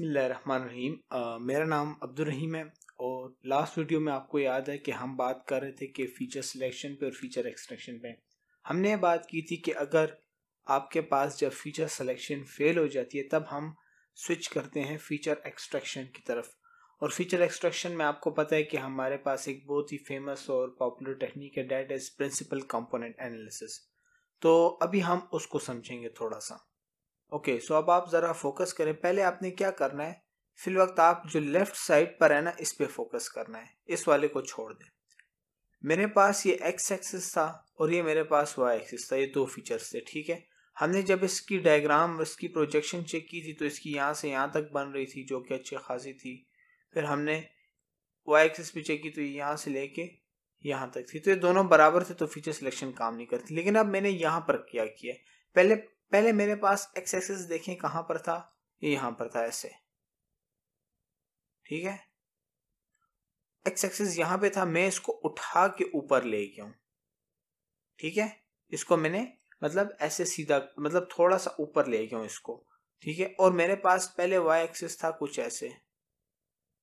बसमीम मेरा नाम रहीम है और लास्ट वीडियो में आपको याद है कि हम बात कर रहे थे कि फ़ीचर सिलेक्शन पे और फीचर एक्सट्रैक्शन पे हमने बात की थी कि अगर आपके पास जब फीचर सिलेक्शन फेल हो जाती है तब हम स्विच करते हैं फीचर एक्सट्रैक्शन की तरफ और फीचर एक्सट्रैक्शन में आपको पता है कि हमारे पास एक बहुत ही फेमस और पॉपुलर टेक्निक है that is principal component analysis तो अभी हम उसको समझेंगे थोड़ा सा ओके सो अब आप ज़रा फोकस करें पहले आपने क्या करना है फिल वक्त आप जो लेफ्ट साइड पर है ना इस पे फोकस करना है इस वाले को छोड़ दें मेरे पास ये एक्स एक्सिस था और ये मेरे पास वाई एक्सिस था ये दो फीचर्स थे ठीक है हमने जब इसकी डायग्राम इसकी प्रोजेक्शन चेक की थी तो इसकी यहाँ से यहाँ तक बन रही थी जो कि अच्छी खासी थी फिर हमने वाई एक्सिस पे चेक की तो यहाँ से लेके यहाँ तक थी तो ये दोनों बराबर थे तो फीचर सिलेक्शन काम नहीं करती लेकिन अब मैंने यहाँ पर क्या किया पहले पहले मेरे पास एक्स एक्सेस देखें कहां पर था ये यहां पर था ऐसे ठीक है एक्स एक्सेस यहां पे था मैं इसको उठा के ऊपर ले गया हूं ठीक है इसको मैंने मतलब ऐसे सीधा मतलब थोड़ा सा ऊपर ले गया हूं इसको ठीक है और मेरे पास पहले वाई एक्सेस था कुछ ऐसे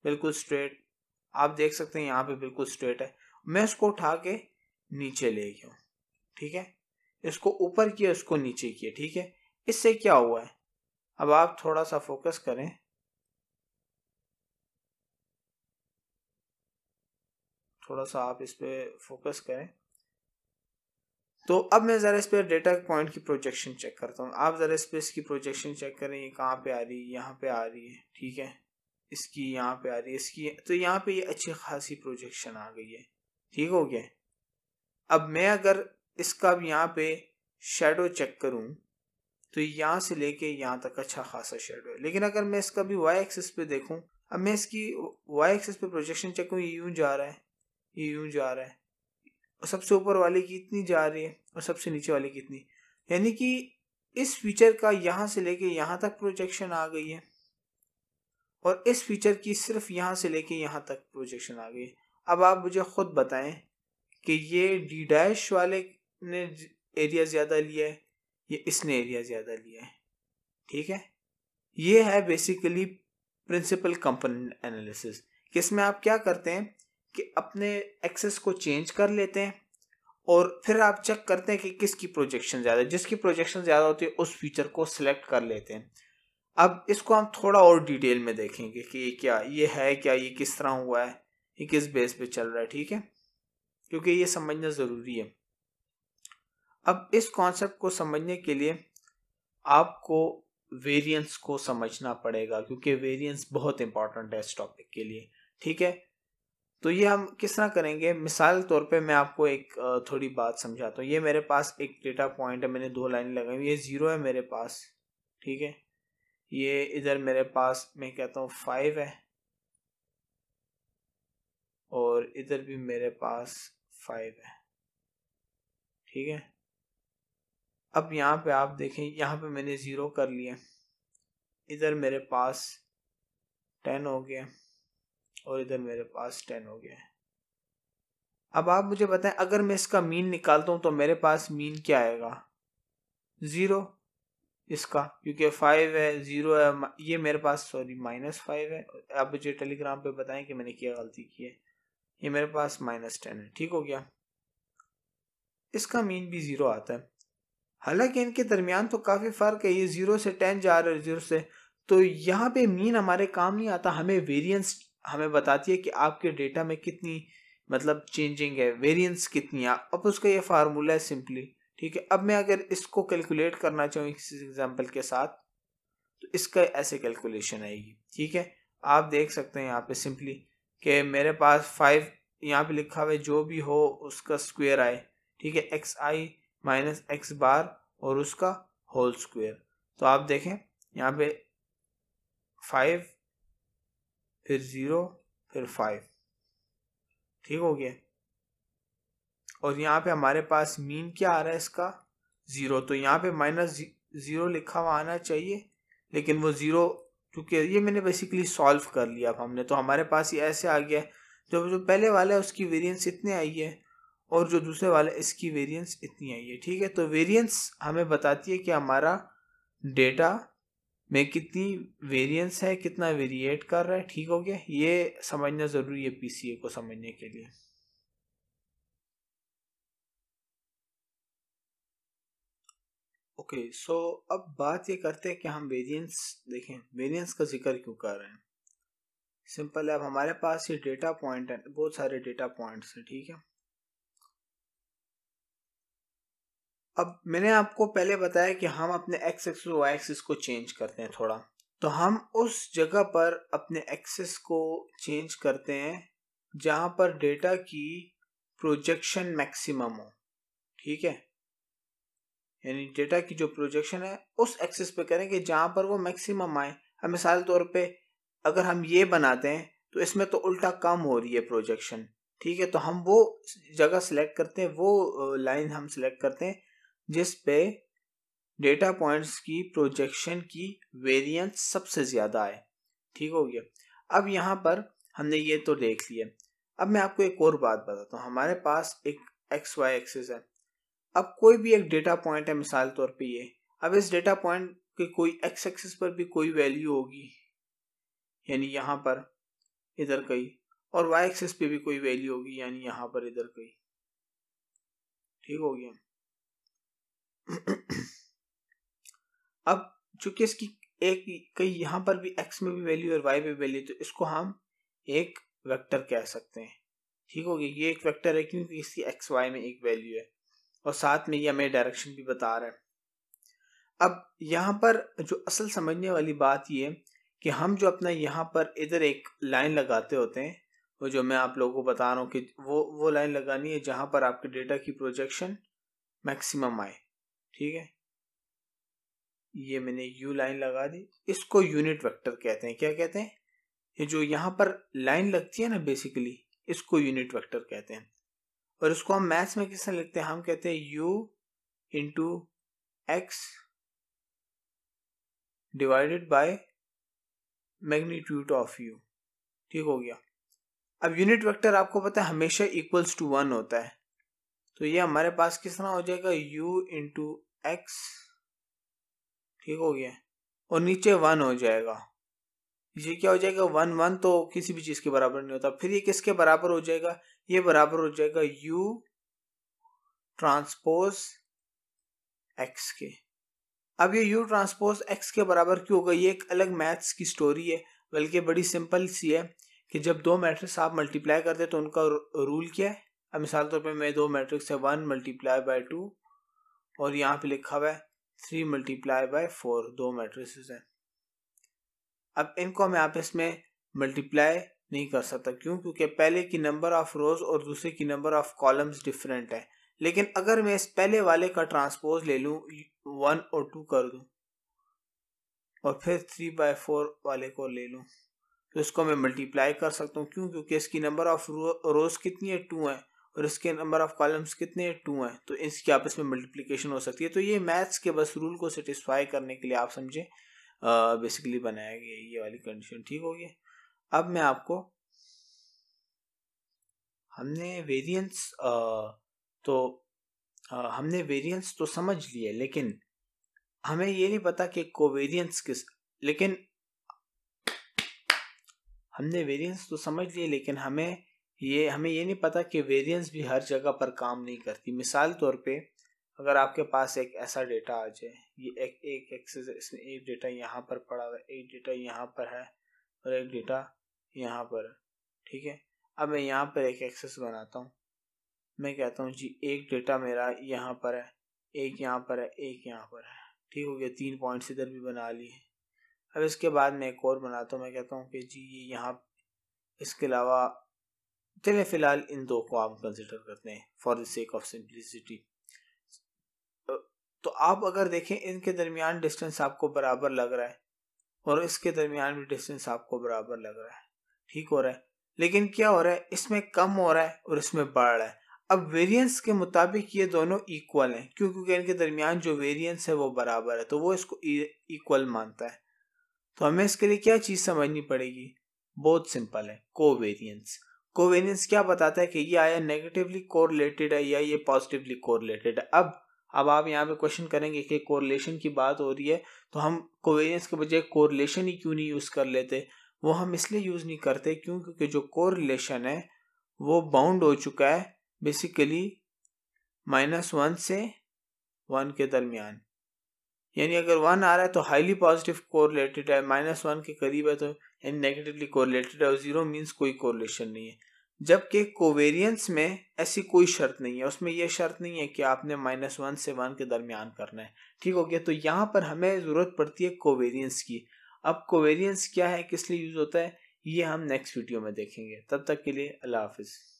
बिल्कुल स्ट्रेट आप देख सकते हैं यहां पे बिल्कुल स्ट्रेट है मैं उसको उठा के नीचे ले गया ठीक है इसको ऊपर किया इसको नीचे किया ठीक है इससे क्या हुआ है अब आप थोड़ा सा फोकस करें थोड़ा सा आप इस पर फोकस करें तो अब मैं ज़रा इस पर डेटा पॉइंट की प्रोजेक्शन चेक करता हूँ आप ज़रा इस पर इसकी प्रोजेक्शन चेक करें ये कहाँ पे आ रही है यहाँ पे आ रही है ठीक है इसकी यहाँ पे आ रही है इसकी तो यहाँ पे ये अच्छी खासी प्रोजेक्शन आ गई है ठीक हो गया अब मैं अगर इसका भी यहाँ पे शेडो चेक करूँ तो यहाँ से लेके यहाँ तक अच्छा खासा शेडो है लेकिन अगर मैं इसका भी वाई एक्सिस पे देखूँ अब मैं इसकी वाई एक्सिस पे प्रोजेक्शन चेक करूँ ये यूँ जा रहा है ये यूँ जा रहा है और सबसे ऊपर वाले की इतनी जा रही है और सबसे नीचे वाले की इतनी यानी कि इस फीचर का यहाँ से लेके यहाँ तक प्रोजेक्शन आ गई है और इस फीचर की सिर्फ यहाँ से लेके यहाँ तक प्रोजेक्शन आ गई है अब आप मुझे ख़ुद बताएं कि ये डी डैश वाले ने एरिया ज़्यादा लिया है या इसने एरिया ज़्यादा लिया है ठीक है ये है बेसिकली प्रिंसिपल कंपोनेंट एनालिसिस कि इसमें आप क्या करते हैं कि अपने एक्सेस को चेंज कर लेते हैं और फिर आप चेक करते हैं कि किसकी प्रोजेक्शन ज़्यादा जिसकी प्रोजेक्शन ज़्यादा होती है उस फीचर को सिलेक्ट कर लेते हैं अब इसको हम थोड़ा और डिटेल में देखेंगे कि ये क्या ये है क्या ये किस तरह हुआ है ये किस बेस पे चल रहा है ठीक है क्योंकि ये समझना ज़रूरी है अब इस कॉन्सेप्ट को समझने के लिए आपको वेरिएंस को समझना पड़ेगा क्योंकि वेरिएंस बहुत इंपॉर्टेंट है इस टॉपिक के लिए ठीक है तो ये हम किस तरह करेंगे मिसाल तौर पे मैं आपको एक थोड़ी बात समझाता हूँ ये मेरे पास एक डेटा पॉइंट है मैंने दो लाइन लगाई हुई ये ज़ीरो है मेरे पास ठीक है ये इधर मेरे पास मैं कहता हूँ फाइव है और इधर भी मेरे पास फाइव है ठीक है अब यहाँ पे आप देखें यहाँ पे मैंने ज़ीरो कर लिया इधर मेरे पास टेन हो गया और इधर मेरे पास टेन हो गया अब आप मुझे बताएं अगर मैं इसका मीन निकालता हूँ तो मेरे पास मीन क्या आएगा ज़ीरो इसका क्योंकि फाइव है ज़ीरो है ये मेरे पास सॉरी माइनस फाइव है आप मुझे टेलीग्राम पे बताएं कि मैंने क्या गलती की है ये मेरे पास माइनस टेन है ठीक हो गया इसका मीन भी ज़ीरो आता है हालांकि इनके दरमियान तो काफ़ी फ़र्क है ये ज़ीरो से टेन जा रहा है ज़ीरो से तो यहाँ पे मीन हमारे काम नहीं आता हमें वेरिएंस हमें बताती है कि आपके डेटा में कितनी मतलब चेंजिंग है वेरिएंस कितनी है अब उसका ये फार्मूला है सिंपली ठीक है अब मैं अगर इसको कैलकुलेट करना चाहूँ इस एग्जाम्पल के साथ तो इसका ऐसे कैलकुलेशन आएगी ठीक है आप देख सकते हैं यहाँ पर सिंपली कि मेरे पास फाइव यहाँ पर लिखा हुआ है जो भी हो उसका स्क्वेयर आए ठीक है X I minus X bar और उसका होल स्क्वेयर तो आप देखें यहाँ पे फाइव फिर ज़ीरो फिर फाइव ठीक हो गया और यहाँ पे हमारे पास मीन क्या आ रहा है इसका ज़ीरो तो यहाँ पे माइनस ज़ीरो लिखा हुआ आना चाहिए लेकिन वो ज़ीरो क्योंकि ये मैंने बेसिकली सॉल्व कर लिया अब हमने तो हमारे पास ये ऐसे आ गया जो जो पहले वाला है उसकी वेरिएंस इतने आई है और जो दूसरे वाला इसकी वेरिएंस इतनी आई है ठीक है तो वेरिएंस हमें बताती है कि हमारा डेटा में कितनी वेरिएंस है कितना वेरिएट कर रहा है ठीक हो गया ये समझना ज़रूरी है पीसीए को समझने के लिए ओके okay, सो so अब बात ये करते हैं कि हम वेरिएंस देखें वेरिएंस का जिक्र क्यों कर रहे हैं सिंपल है अब हमारे पास ये डेटा पॉइंट है बहुत सारे डेटा पॉइंट्स हैं ठीक है अब मैंने आपको पहले बताया कि हम अपने एक्स एक्स वाई एक्सिस को चेंज करते हैं थोड़ा तो हम उस जगह पर अपने एक्सेस को चेंज करते हैं जहाँ पर डेटा की प्रोजेक्शन मैक्सिमम हो ठीक है यानी डेटा की जो प्रोजेक्शन है उस एक्सेस पे करें कि जहाँ पर वो मैक्सिमम आए अब मिसाल तौर पे अगर हम ये बनाते हैं तो इसमें तो उल्टा कम हो रही है प्रोजेक्शन ठीक है तो हम वो जगह सेलेक्ट करते हैं वो लाइन हम सेलेक्ट करते हैं जिस पे डेटा पॉइंट्स की प्रोजेक्शन की वेरिएंस सबसे ज़्यादा आए ठीक हो गया अब यहाँ पर हमने ये तो देख लिया अब मैं आपको एक और बात बताता हूँ हमारे पास एक एक्स वाई एक्सेस है अब कोई भी एक डेटा पॉइंट है मिसाल तौर पे ये अब इस डेटा पॉइंट के कोई एक्स एक्सेस पर भी कोई वैल्यू होगी यानी यहाँ पर इधर कहीं और वाई एक्सेस पे भी कोई वैल्यू होगी यानी यहाँ पर इधर कहीं ठीक हो गया अब चूंकि इसकी एक कई यहां पर भी एक्स में भी वैल्यू और वाई में वैल्यू तो इसको हम एक वेक्टर कह सकते हैं ठीक हो गया ये एक वेक्टर है क्योंकि इसकी एक्स वाई में एक वैल्यू है और साथ में ये हमें डायरेक्शन भी बता रहा है अब यहाँ पर जो असल समझने वाली बात ये कि हम जो अपना यहाँ पर इधर एक लाइन लगाते होते हैं वो जो मैं आप लोगों को बता रहा हूँ कि वो वो लाइन लगानी है जहाँ पर आपके डेटा की प्रोजेक्शन मैक्सिमम आए ठीक है ये मैंने यू लाइन लगा दी इसको यूनिट वेक्टर कहते हैं क्या कहते हैं ये जो यहाँ पर लाइन लगती है ना बेसिकली इसको यूनिट वेक्टर कहते हैं और इसको हम मैथ्स में किसने लिखते हैं हम कहते हैं u into X divided by magnitude of u ठीक हो गया अब यूनिट वेक्टर आपको पता है हमेशा इक्वल्स टू वन होता है तो ये हमारे पास किस तरह हो जाएगा u इंटू एक्स ठीक हो गया और नीचे वन हो जाएगा ये क्या हो जाएगा वन वन तो किसी भी चीज़ के बराबर नहीं होता फिर ये किसके बराबर हो जाएगा ये बराबर हो जाएगा u ट्रांसपोज एक्स के अब ये u ट्रांसपोज एक्स के बराबर क्यों होगा ये एक अलग मैथ्स की स्टोरी है बल्कि बड़ी सिंपल सी है कि जब दो मैट्रिक्स आप मल्टीप्लाई करते तो उनका रूल क्या है अब मिसाल तौर पर मेरे दो मैट्रिक्स है वन मल्टीप्लाई बाई टू और यहाँ पे लिखा हुआ है थ्री मल्टीप्लाई बाय फोर दो मैट्रिक्स हैं अब इनको मैं आपस में मल्टीप्लाई नहीं कर सकता क्यों क्योंकि पहले की नंबर ऑफ रोज और दूसरे की नंबर ऑफ कॉलम्स डिफरेंट है लेकिन अगर मैं इस पहले वाले का ट्रांसपोज ले लूँ वन और टू कर दूँ और फिर थ्री बाय फोर वाले को ले लूँ तो इसको मैं मल्टीप्लाई कर सकता हूँ क्यों क्योंकि इसकी नंबर ऑफ रो, रोज कितनी है टू है और इसके नंबर ऑफ कॉलम्स कितने टू हैं तो इसकी आपस में मल्टीप्लीकेशन हो सकती है तो ये मैथ्स के बस रूल को सेटिस्फाई करने के लिए आप समझें बेसिकली बनाया गया ये वाली कंडीशन ठीक होगी अब मैं आपको हमने वेरिएंस तो आ, हमने वेरिएंस तो समझ लिए लेकिन हमें ये नहीं पता कि कोवेरिएंस किस लेकिन हमने वेरिएंस तो समझ लिए लेकिन हमें ये हमें ये नहीं पता कि वेरिएंस भी हर जगह पर काम नहीं करती मिसाल तौर पे अगर आपके पास एक ऐसा डेटा आ जाए ये एक एक एक्सेस इसमें एक डेटा यहाँ पर पड़ा हुआ है एक डेटा यहाँ पर है और एक डेटा यहाँ पर है ठीक है अब मैं यहाँ पर एक एक्सेस बनाता हूँ मैं कहता हूँ जी एक डेटा मेरा यहाँ पर है एक यहाँ पर है एक यहाँ पर है ठीक हो गया तीन पॉइंट्स इधर भी बना लिए अब इसके बाद मैं एक और बनाता हूँ मैं कहता हूँ कि जी ये यहाँ इसके अलावा તે ລະ ફિલાલ ઇન દો કો આબ કન્સિડર કરતે હે for the sake of simplicity તો આપ અગર દેખે ઇન કે દરમિયાન ડિસ્ટન્સ આપકો બરાબર લગ રહા હે ઓર ઇસ કે દરમિયાન મે ડિસ્ટન્સ આપકો બરાબર લગ રહા હે ઠીક હો રહા હે લેકિન ક્યા હો રહા હે ઇસમે કમ હો રહા હે ઓર ઇસમે બઢ રહા હે અબ વેરીયન્સ કે મુતાબિક યે દોનો ઇક્વલ હે ક્યોકી કેન કે દરમિયાન જો વેરીયન્સ હે વો બરાબર હે તો વો ઇસકો ઇક્વલ માનતા હે તો હમે اس કે લિયે ક્યા ચીઝ સમજની પડેગી બોથ સિમ્પલ હે કોવેરિયન્સ कोवेरियंस क्या बताता है कि ये आया नेगेटिवली कोरिलेटेड है या ये पॉजिटिवली कोरिलेटेड है अब अब आप यहाँ पे क्वेश्चन करेंगे कि कोरिलेशन की बात हो रही है तो हम कोवेरियंस के बजाय कोरिलेशन ही क्यों नहीं यूज़ कर लेते वो हम इसलिए यूज़ नहीं करते क्यों क्योंकि जो कोरिलेशन है वो बाउंड हो चुका है बेसिकली माइनस वन से वन के दरमियान यानी अगर वन आ रहा है तो हाईली पॉजिटिव कोरिलेटेड है माइनस वन के करीब है तो यानी नेगेटिवली कोरिलेटेड है और जीरो मीन्स कोई कोरिलेशन नहीं है जबकि कोवेरियंस में ऐसी कोई शर्त नहीं है उसमें यह शर्त नहीं है कि आपने माइनस वन से वन के दरमियान करना है ठीक हो गया तो यहाँ पर हमें ज़रूरत पड़ती है कोवेरियंस की अब कोवेरियंस क्या है किस लिए यूज़ होता है ये हम नेक्स्ट वीडियो में देखेंगे तब तक के लिए अल्लाह हाफिज़